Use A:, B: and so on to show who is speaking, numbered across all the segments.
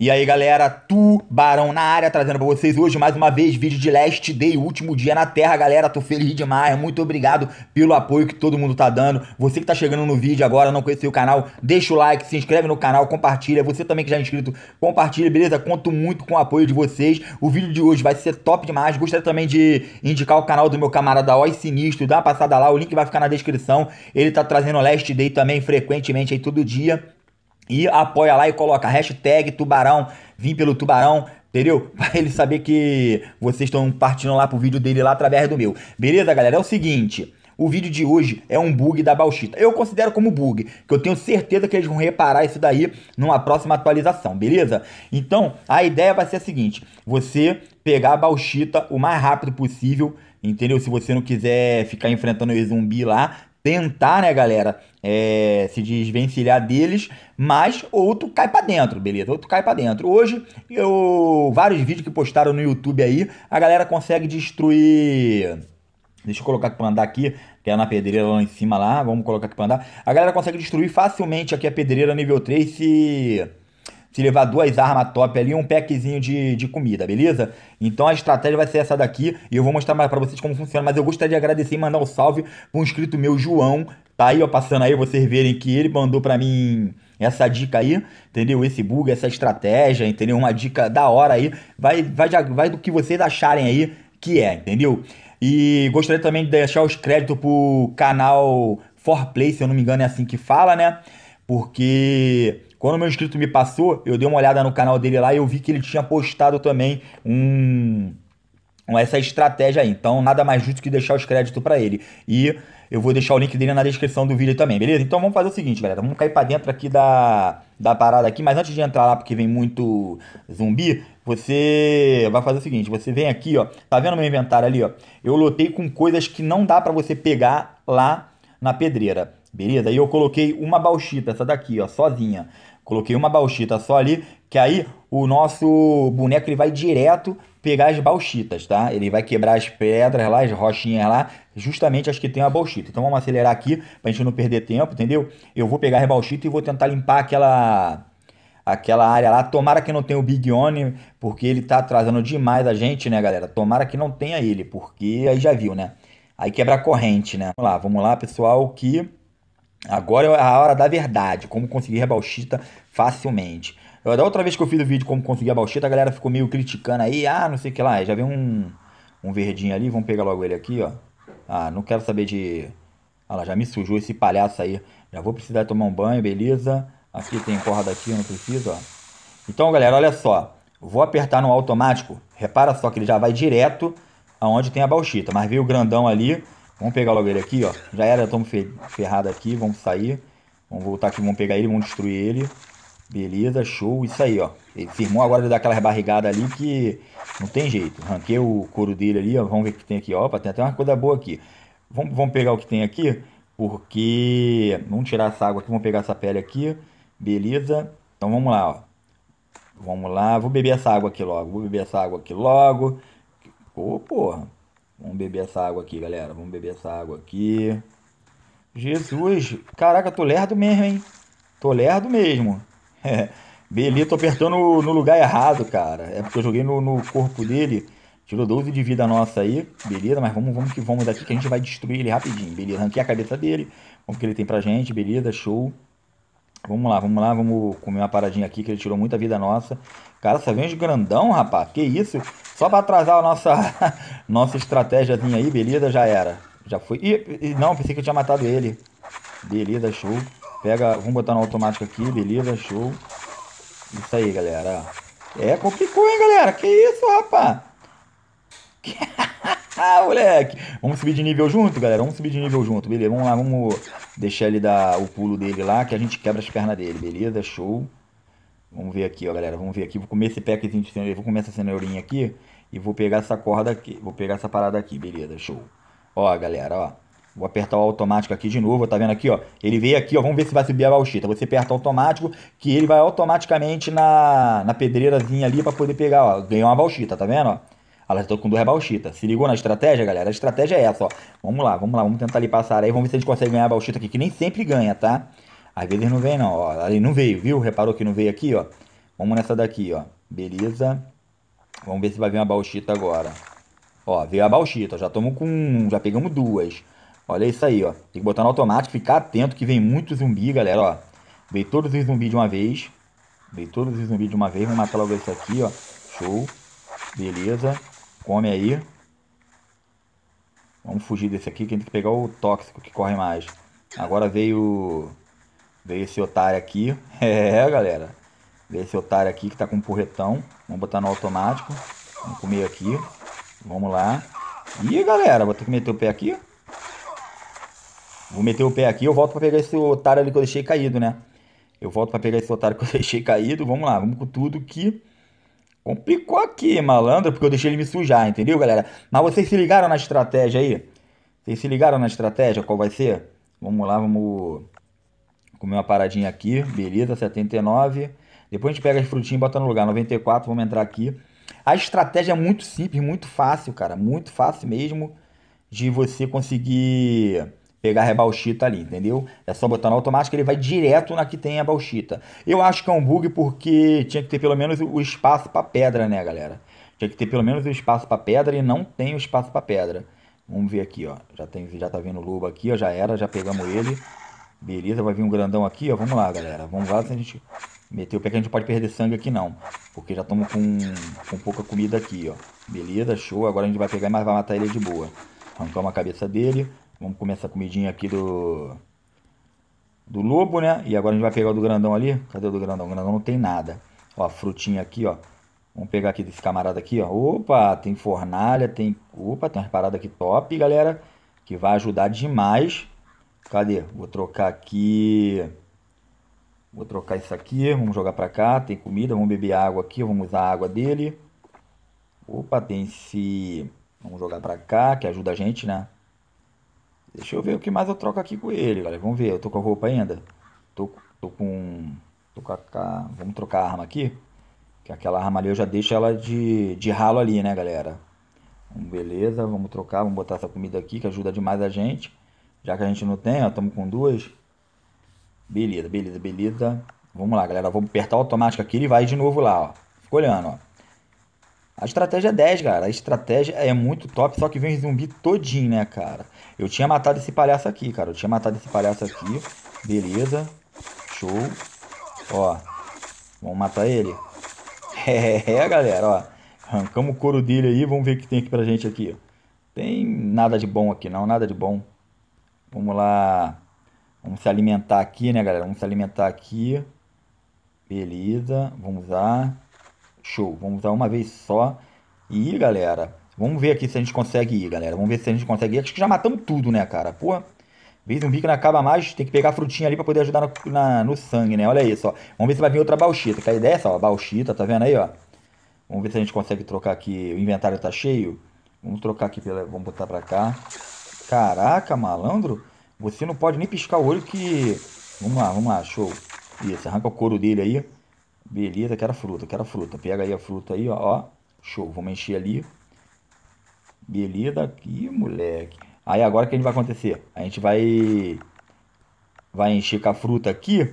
A: E aí galera, Tubarão na área, trazendo pra vocês hoje mais uma vez vídeo de Last Day, último dia na Terra, galera, tô feliz demais, muito obrigado pelo apoio que todo mundo tá dando, você que tá chegando no vídeo agora, não conheceu o canal, deixa o like, se inscreve no canal, compartilha, você também que já é inscrito, compartilha, beleza? Conto muito com o apoio de vocês, o vídeo de hoje vai ser top demais, gostaria também de indicar o canal do meu camarada Oi Sinistro, dá uma passada lá, o link vai ficar na descrição, ele tá trazendo Last Day também frequentemente aí todo dia, e apoia lá e coloca hashtag tubarão, vim pelo tubarão, entendeu? Pra ele saber que vocês estão partindo lá pro vídeo dele lá através do meu. Beleza, galera? É o seguinte. O vídeo de hoje é um bug da Bauxita. Eu considero como bug, que eu tenho certeza que eles vão reparar isso daí numa próxima atualização, beleza? Então, a ideia vai ser a seguinte: você pegar a Bauxita o mais rápido possível, entendeu? Se você não quiser ficar enfrentando o zumbi lá, tentar, né, galera, é, se desvencilhar deles, mas ou tu cai para dentro, beleza? Ou tu cai para dentro. Hoje, eu vários vídeos que postaram no YouTube aí, a galera consegue destruir. Deixa eu colocar para andar aqui, que é na pedreira lá em cima lá, vamos colocar aqui para andar. A galera consegue destruir facilmente aqui a pedreira nível 3 se se levar duas armas top ali e um packzinho de, de comida, beleza? Então a estratégia vai ser essa daqui e eu vou mostrar mais pra vocês como funciona. Mas eu gostaria de agradecer e mandar um salve pra um inscrito meu, João. Tá aí, ó, passando aí, vocês verem que ele mandou pra mim essa dica aí, entendeu? Esse bug, essa estratégia, entendeu? Uma dica da hora aí. Vai, vai, vai do que vocês acharem aí que é, entendeu? E gostaria também de deixar os créditos pro canal 4Play, se eu não me engano é assim que fala, né? Porque quando o meu inscrito me passou, eu dei uma olhada no canal dele lá e eu vi que ele tinha postado também um essa estratégia aí. Então, nada mais justo que deixar os créditos para ele. E eu vou deixar o link dele na descrição do vídeo também, beleza? Então, vamos fazer o seguinte, galera. Vamos cair para dentro aqui da, da parada aqui. Mas antes de entrar lá, porque vem muito zumbi, você vai fazer o seguinte. Você vem aqui, ó. Tá vendo meu inventário ali, ó? Eu lotei com coisas que não dá para você pegar lá na pedreira beleza? Aí eu coloquei uma bauxita, essa daqui, ó, sozinha. Coloquei uma bauxita só ali, que aí o nosso boneco ele vai direto pegar as bauxitas, tá? Ele vai quebrar as pedras lá, as rochinhas lá, justamente as que tem a bauxita. Então vamos acelerar aqui pra gente não perder tempo, entendeu? Eu vou pegar a bauxita e vou tentar limpar aquela aquela área lá. Tomara que não tenha o Big One, porque ele tá atrasando demais a gente, né, galera? Tomara que não tenha ele, porque aí já viu, né? Aí quebra a corrente, né? Vamos lá, vamos lá, pessoal, que Agora é a hora da verdade, como conseguir bauxita facilmente. Eu, da outra vez que eu fiz o vídeo como conseguir a bauxita a galera ficou meio criticando aí, ah, não sei o que lá, já veio um, um verdinho ali, vamos pegar logo ele aqui, ó. Ah, não quero saber de... Ah lá, já me sujou esse palhaço aí. Já vou precisar tomar um banho, beleza? Aqui tem corda aqui, eu não preciso, ó. Então, galera, olha só. Vou apertar no automático. Repara só que ele já vai direto aonde tem a bauxita. Mas veio o grandão ali, Vamos pegar logo ele aqui, ó. Já era, estamos ferrado aqui, vamos sair. Vamos voltar aqui, vamos pegar ele, vamos destruir ele. Beleza, show, isso aí, ó. Ele firmou agora ele dá barrigadas ali que não tem jeito. Ranquei o couro dele ali, ó. Vamos ver o que tem aqui. Opa, tem até uma coisa boa aqui. Vamos, vamos pegar o que tem aqui, porque... Vamos tirar essa água aqui, vamos pegar essa pele aqui. Beleza. Então vamos lá, ó. Vamos lá, vou beber essa água aqui logo. Vou beber essa água aqui logo. Ô, oh, porra beber essa água aqui, galera. Vamos beber essa água aqui. Jesus. Caraca, tô lerdo mesmo, hein? Tô lerdo mesmo. É. tô apertando no lugar errado, cara. É porque eu joguei no, no corpo dele. Tirou 12 de vida nossa aí, beleza, mas vamos, vamos que vamos daqui que a gente vai destruir ele rapidinho, beleza? Ranquei a cabeça dele, vamos que ele tem pra gente, beleza, show. Vamos lá, vamos lá, vamos comer uma paradinha aqui que ele tirou muita vida nossa. Cara, só vem de grandão, rapaz. Que isso? Só para atrasar a nossa, nossa estratégiazinha aí, beleza? Já era. Já foi. Ih, não, pensei que eu tinha matado ele. Beleza, show. Pega, vamos botar no automático aqui, beleza, show. Isso aí, galera. É, complicou, hein, galera? Que isso, rapaz? Que ah, moleque! Vamos subir de nível junto, galera. Vamos subir de nível junto, beleza? Vamos lá, vamos deixar ele dar o pulo dele lá, que a gente quebra as pernas dele, beleza? Show. Vamos ver aqui, ó, galera. Vamos ver aqui. Vou comer esse packzinho de cenourinha. Vou comer essa cenourinha aqui. E vou pegar essa corda aqui. Vou pegar essa parada aqui, beleza? Show. Ó, galera, ó. Vou apertar o automático aqui de novo, tá vendo aqui, ó? Ele veio aqui, ó, vamos ver se vai subir a bauxita. Você aperta o automático, que ele vai automaticamente na, na pedreirazinha ali pra poder pegar, ó. Ganhou uma bauxita, tá vendo, ó? Ela está com duas bauxitas. Se ligou na estratégia, galera? A estratégia é essa, ó. Vamos lá, vamos lá, vamos tentar ali passar aí. Vamos ver se a gente consegue ganhar a bauxita aqui, que nem sempre ganha, tá? Às vezes não vem, não, ó. Ali não veio, viu? Reparou que não veio aqui, ó. Vamos nessa daqui, ó. Beleza. Vamos ver se vai vir uma bauxita agora. Ó, veio a bauxita. Já estamos com... Já pegamos duas. Olha isso aí, ó. Tem que botar no automático. Ficar atento que vem muito zumbi, galera, ó. Veio todos os zumbis de uma vez. Veio todos os zumbis de uma vez. Vamos matar logo esse aqui, ó. Show. Beleza. Come aí. Vamos fugir desse aqui, que a gente tem que pegar o tóxico que corre mais. Agora veio. Veio esse otário aqui. É, galera. Veio esse otário aqui que tá com o porretão. Vamos botar no automático. Vamos comer aqui. Vamos lá. Ih, galera, vou ter que meter o pé aqui. Vou meter o pé aqui, eu volto pra pegar esse otário ali que eu deixei caído, né? Eu volto pra pegar esse otário que eu deixei caído. Vamos lá, vamos com tudo que Complicou aqui, malandro, porque eu deixei ele me sujar, entendeu, galera? Mas vocês se ligaram na estratégia aí? Vocês se ligaram na estratégia? Qual vai ser? Vamos lá, vamos comer uma paradinha aqui. Beleza, 79. Depois a gente pega as frutinhas e bota no lugar. 94, vamos entrar aqui. A estratégia é muito simples, muito fácil, cara. Muito fácil mesmo de você conseguir pegar a rebalchita ali, entendeu? É só botar na automática, ele vai direto na que tem a balchita. Eu acho que é um bug porque tinha que ter pelo menos o espaço para pedra, né, galera? Tinha que ter pelo menos o espaço para pedra e não tem o espaço para pedra. Vamos ver aqui, ó. Já tem, já tá vendo o lobo aqui, ó, já era, já pegamos ele. Beleza, vai vir um grandão aqui, ó. Vamos lá, galera. Vamos lá se a gente meter o pé que a gente pode perder sangue aqui não, porque já estamos com, com pouca comida aqui, ó. Beleza, show. Agora a gente vai pegar, mas vai matar ele de boa. Arrancamos a cabeça dele. Vamos comer essa comidinha aqui do do lobo, né? E agora a gente vai pegar o do grandão ali. Cadê o do grandão? O grandão não tem nada. Ó, frutinha aqui, ó. Vamos pegar aqui desse camarada aqui, ó. Opa, tem fornalha, tem... Opa, tem umas paradas aqui top, galera. Que vai ajudar demais. Cadê? Vou trocar aqui... Vou trocar isso aqui. Vamos jogar pra cá. Tem comida. Vamos beber água aqui. Vamos usar a água dele. Opa, tem esse... Vamos jogar pra cá, que ajuda a gente, né? Deixa eu ver o que mais eu troco aqui com ele, galera. Vamos ver, eu tô com a roupa ainda. Tô, tô com. Tô com a, vamos trocar a arma aqui. Que aquela arma ali eu já deixo ela de, de ralo ali, né, galera? Hum, beleza, vamos trocar, vamos botar essa comida aqui que ajuda demais a gente. Já que a gente não tem, ó, estamos com duas. Beleza, beleza, beleza. Vamos lá, galera. Vamos apertar o automático aqui, ele vai de novo lá, ó. Fica olhando, ó. A estratégia é 10, cara. A estratégia é muito top, só que vem zumbi todinho, né, cara? Eu tinha matado esse palhaço aqui, cara. Eu tinha matado esse palhaço aqui. Beleza. Show. Ó. Vamos matar ele. É, é, galera, ó. Arrancamos o couro dele aí. Vamos ver o que tem aqui pra gente aqui. Tem nada de bom aqui, não. Nada de bom. Vamos lá. Vamos se alimentar aqui, né, galera? Vamos se alimentar aqui. Beleza. Vamos lá. Show, vamos usar uma vez só. E galera. Vamos ver aqui se a gente consegue ir, galera. Vamos ver se a gente consegue ir. Acho que já matamos tudo, né, cara? Pô, Vez um bico não acaba mais, tem que pegar a frutinha ali pra poder ajudar no, na, no sangue, né? Olha isso, ó. Vamos ver se vai vir outra bauxita. Que a ideia é essa, ó. Bauxita, tá vendo aí, ó? Vamos ver se a gente consegue trocar aqui. O inventário tá cheio. Vamos trocar aqui pela... Vamos botar pra cá. Caraca, malandro. Você não pode nem piscar o olho que... Vamos lá, vamos lá, show. Isso, arranca o couro dele aí. Beleza, quero fruta, quero fruta. Pega aí a fruta aí, ó, ó. Show, vamos encher ali. Beleza aqui, moleque. Aí agora o que a gente vai acontecer? A gente vai vai encher com a fruta aqui.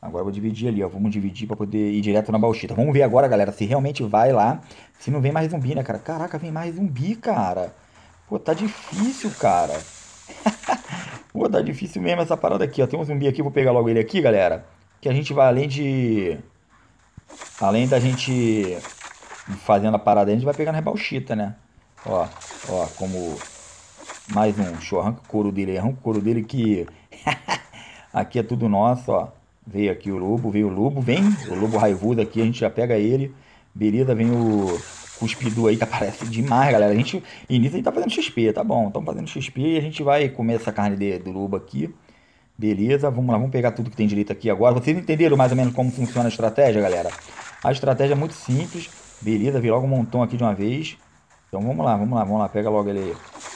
A: Agora eu vou dividir ali, ó. Vamos dividir para poder ir direto na bauxita. Vamos ver agora, galera, se realmente vai lá. Se não vem mais zumbi, né, cara? Caraca, vem mais zumbi, cara. Pô, tá difícil, cara. Pô, tá difícil mesmo essa parada aqui, ó. Tem um zumbi aqui, vou pegar logo ele aqui, galera. Que a gente vai além de... Além da gente fazendo a parada, a gente vai pegando rebauchita, né? Ó, ó, como mais um. Show, arranca o couro dele, arranca o couro dele que aqui é tudo nosso, ó. Veio aqui o lobo, veio o lobo, vem o lobo raivoso aqui, a gente já pega ele. Beleza, vem o cuspidu aí que aparece demais, galera. A gente, início a gente tá fazendo XP, tá bom? Estamos fazendo XP e a gente vai comer essa carne de, do lobo aqui. Beleza, vamos lá, vamos pegar tudo que tem direito aqui agora. Vocês entenderam mais ou menos como funciona a estratégia, galera? A estratégia é muito simples. Beleza, vi logo um montão aqui de uma vez. Então vamos lá, vamos lá, vamos lá. Pega logo ele aí.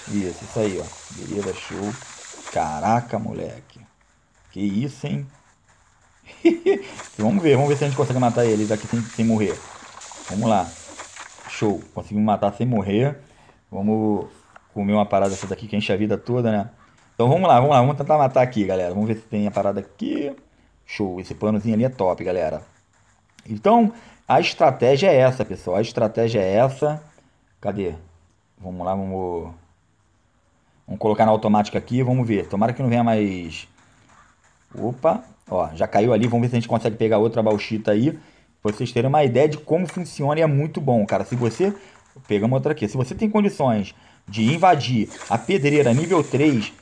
A: Isso, isso aí, ó. Beleza, show. Caraca, moleque. Que isso, hein? vamos ver, vamos ver se a gente consegue matar eles aqui sem, sem morrer. Vamos lá. Show. Conseguimos matar sem morrer. Vamos comer uma parada dessa daqui que enche a vida toda, né? Então vamos lá, vamos lá, vamos tentar matar aqui, galera. Vamos ver se tem a parada aqui. Show, esse panozinho ali é top, galera. Então, a estratégia é essa, pessoal. A estratégia é essa. Cadê? Vamos lá, vamos... Vamos colocar na automática aqui, vamos ver. Tomara que não venha mais... Opa, ó, já caiu ali. Vamos ver se a gente consegue pegar outra bauxita aí. Pra vocês terem uma ideia de como funciona e é muito bom, cara. Se você... Pegamos outra aqui. Se você tem condições de invadir a pedreira nível 3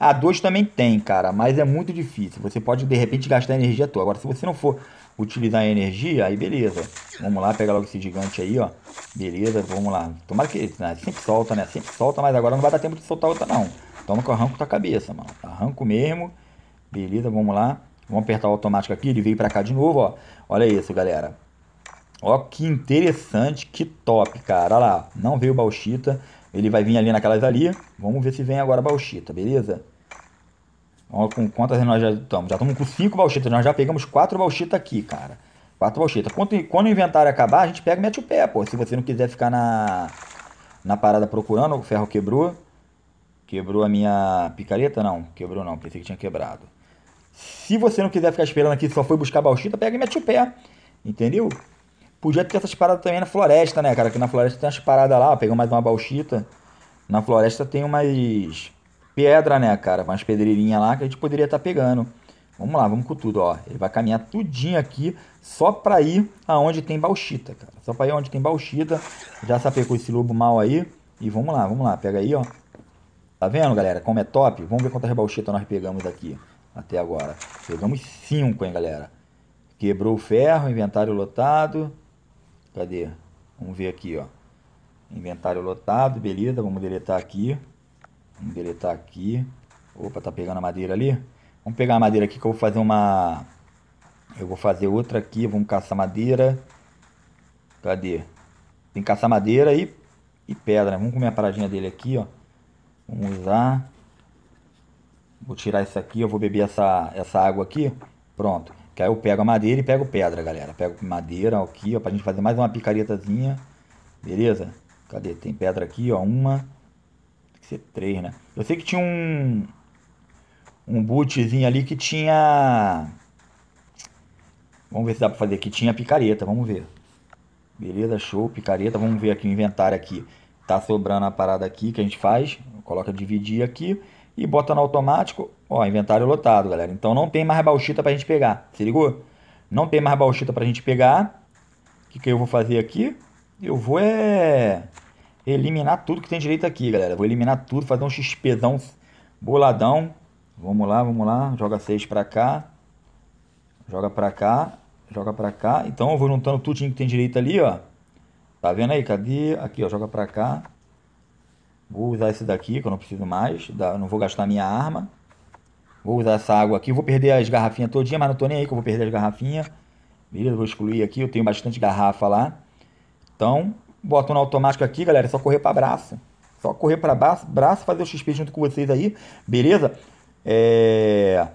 A: a 2 também tem, cara, mas é muito difícil. Você pode de repente gastar energia tua. Agora, se você não for utilizar a energia, aí beleza. Vamos lá, pega logo esse gigante aí, ó. Beleza, vamos lá. Tomara que né? sempre solta, né? Sempre solta, mas agora não vai dar tempo de soltar outra, não. Toma que eu arranco tua cabeça, mano. Arranco mesmo. Beleza, vamos lá. Vamos apertar o automático aqui. Ele veio pra cá de novo, ó. Olha isso, galera. Ó, que interessante, que top, cara. Olha lá, não veio o bauxita ele vai vir ali naquelas ali. Vamos ver se vem agora a bauxita, beleza? Olha com quantas nós já estamos. Já estamos com cinco bauxitas. Nós já pegamos quatro bauxitas aqui, cara. Quatro bauxitas. Quando, quando o inventário acabar, a gente pega e mete o pé, pô. Se você não quiser ficar na, na parada procurando, o ferro quebrou. Quebrou a minha picareta? Não, quebrou não. Pensei que tinha quebrado. Se você não quiser ficar esperando aqui, só foi buscar bauxita, pega e mete o pé. Entendeu? Podia ter essas paradas também é na floresta, né, cara? Que na floresta tem umas paradas lá, pegou mais uma bauxita. Na floresta tem umas pedra, né, cara? Umas pedreirinhas lá que a gente poderia estar tá pegando. Vamos lá, vamos com tudo, ó. Ele vai caminhar tudinho aqui só pra ir aonde tem bauxita, cara. Só pra ir aonde tem bauxita. Já sapecou esse lobo mal aí. E vamos lá, vamos lá. Pega aí, ó. Tá vendo, galera? Como é top? Vamos ver quantas bauxitas nós pegamos aqui até agora. Pegamos 5, hein, galera. Quebrou o ferro, inventário lotado. Cadê? Vamos ver aqui, ó. Inventário lotado, beleza. Vamos deletar aqui. Vamos deletar aqui. Opa, tá pegando a madeira ali. Vamos pegar a madeira aqui que eu vou fazer uma... Eu vou fazer outra aqui. Vamos caçar madeira. Cadê? Tem caçar madeira e, e pedra. Né? Vamos comer a paradinha dele aqui, ó. Vamos usar. Vou tirar isso aqui. Eu vou beber essa, essa água aqui. Pronto. Que aí eu pego a madeira e pego pedra, galera. Pego madeira aqui, ó, pra gente fazer mais uma picaretazinha. Beleza? Cadê? Tem pedra aqui, ó. Uma. Tem que ser três, né? Eu sei que tinha um. Um bootzinho ali que tinha. Vamos ver se dá pra fazer aqui. Tinha picareta, vamos ver. Beleza, show, picareta. Vamos ver aqui o inventário aqui. Tá sobrando a parada aqui que a gente faz. Coloca dividir aqui e bota no automático, ó, inventário lotado, galera. Então não tem mais bauxita pra gente pegar, se ligou? Não tem mais bauxita pra gente pegar. O que, que eu vou fazer aqui? Eu vou é eliminar tudo que tem direito aqui, galera. Vou eliminar tudo, fazer um XPzão boladão. Vamos lá, vamos lá. Joga 6 pra cá. Joga pra cá. Joga pra cá. Então eu vou juntando tudo que tem direito ali, ó. Tá vendo aí? Cadê? Aqui, ó. Joga pra cá. Vou usar esse daqui, que eu não preciso mais. Não vou gastar minha arma. Vou usar essa água aqui. Vou perder as garrafinhas todinha, mas não tô nem aí que eu vou perder as garrafinhas. Beleza, vou excluir aqui. Eu tenho bastante garrafa lá. Então, boto no automático aqui, galera. É só correr para braço. Só correr para braço, braço, fazer o XP junto com vocês aí. Beleza? É...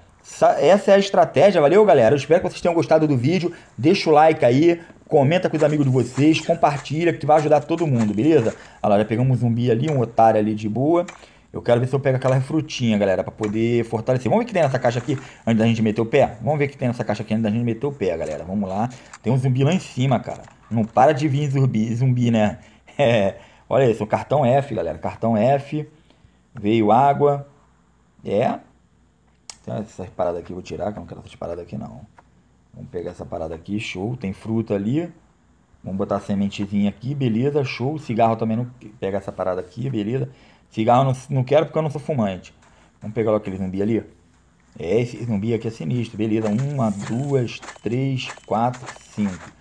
A: Essa é a estratégia, valeu galera? Eu espero que vocês tenham gostado do vídeo. Deixa o like aí, comenta com os amigos de vocês, compartilha que vai ajudar todo mundo, beleza? Olha lá, já pegamos um zumbi ali, um otário ali de boa. Eu quero ver se eu pego aquela frutinha, galera, pra poder fortalecer. Vamos ver o que tem nessa caixa aqui antes da gente meter o pé? Vamos ver o que tem nessa caixa aqui antes da gente meter o pé, galera. Vamos lá. Tem um zumbi lá em cima, cara. Não para de vir zumbi, zumbi né? É. Olha isso, um cartão F, galera. Cartão F. Veio água. É, tem essas paradas aqui, vou tirar, que eu não quero essas paradas aqui não. Vamos pegar essa parada aqui, show. Tem fruta ali. Vamos botar a sementezinha aqui, beleza, show. Cigarro também não. Pega essa parada aqui, beleza. Cigarro não, não quero porque eu não sou fumante. Vamos pegar aquele zumbi ali. É, esse zumbi aqui é sinistro, beleza. Uma, duas, três, quatro, cinco.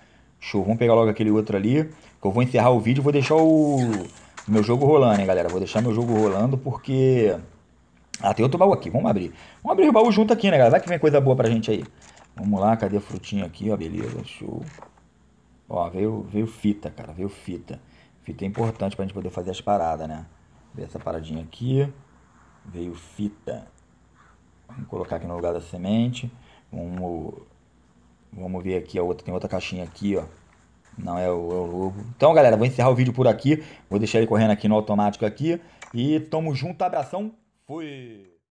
A: Show. Vamos pegar logo aquele outro ali. Que eu vou encerrar o vídeo vou deixar o meu jogo rolando, hein, galera. Vou deixar meu jogo rolando porque ah, tem outro baú aqui, vamos abrir. Vamos abrir o baú junto aqui, né, galera? Vai que vem coisa boa pra gente aí. Vamos lá, cadê a frutinha aqui? Ó, beleza, show. Ó, veio, veio fita, cara, veio fita. Fita é importante pra gente poder fazer as paradas, né? Vê essa paradinha aqui. Veio fita. Vamos colocar aqui no lugar da semente. Vamos, vamos ver aqui a outra. Tem outra caixinha aqui, ó. Não é o, é o lobo. Então, galera, vou encerrar o vídeo por aqui. Vou deixar ele correndo aqui no automático aqui. E tamo junto, abração. Fui!